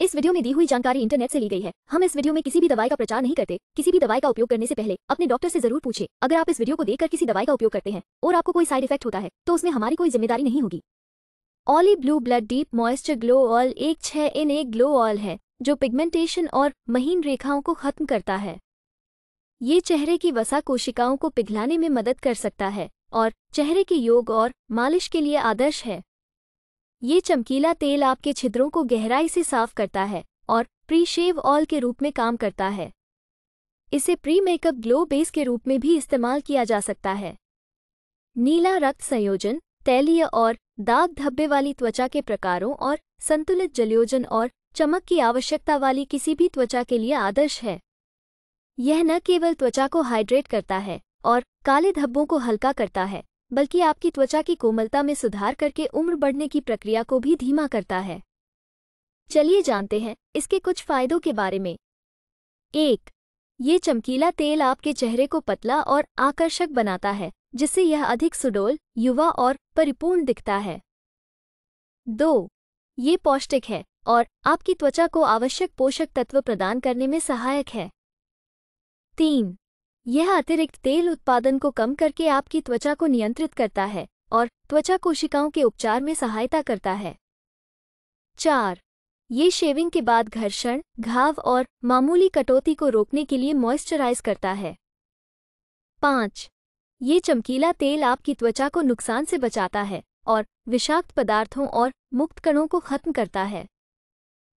इस वीडियो में दी हुई जानकारी इंटरनेट से ली गई है हम इस वीडियो में किसी भी दवाई का प्रचार नहीं करते किसी भी दवाई का उपयोग करने से पहले अपने डॉक्टर से जरूर पूछे अगर आप इस वीडियो को देखकर किसी दवाई का उपयोग करते हैं और आपको कोई साइड इफेक्ट होता है तो उसमें हमारी कोई जिम्मेदारी नहीं होगी ऑली blue blood deep moisture glow all एक छह इन एक ग्लो ऑल है जो पिगमेंटेशन और महीन रेखाओं को खत्म करता है ये चेहरे की वसा कोशिकाओं को पिघलाने में मदद कर सकता है और चेहरे के योग और मालिश के लिए आदर्श है ये चमकीला तेल आपके छिद्रों को गहराई से साफ करता है और प्री शेव ऑल के रूप में काम करता है इसे प्री मेकअप ग्लो बेस के रूप में भी इस्तेमाल किया जा सकता है नीला रक्त संयोजन तैलीय और दाग धब्बे वाली त्वचा के प्रकारों और संतुलित जलयोजन और चमक की आवश्यकता वाली किसी भी त्वचा के लिए आदर्श है यह न केवल त्वचा को हाइड्रेट करता है और काले धब्बों को हल्का करता है बल्कि आपकी त्वचा की कोमलता में सुधार करके उम्र बढ़ने की प्रक्रिया को भी धीमा करता है चलिए जानते हैं इसके कुछ फायदों के बारे में एक ये चमकीला तेल आपके चेहरे को पतला और आकर्षक बनाता है जिससे यह अधिक सुडोल युवा और परिपूर्ण दिखता है दो ये पौष्टिक है और आपकी त्वचा को आवश्यक पोषक तत्व प्रदान करने में सहायक है तीन यह अतिरिक्त तेल उत्पादन को कम करके आपकी त्वचा को नियंत्रित करता है और त्वचा कोशिकाओं के उपचार में सहायता करता है चार ये शेविंग के बाद घर्षण घाव और मामूली कटौती को रोकने के लिए मॉइस्चराइज करता है पाँच ये चमकीला तेल आपकी त्वचा को नुकसान से बचाता है और विषाक्त पदार्थों और मुक्त कणों को खत्म करता है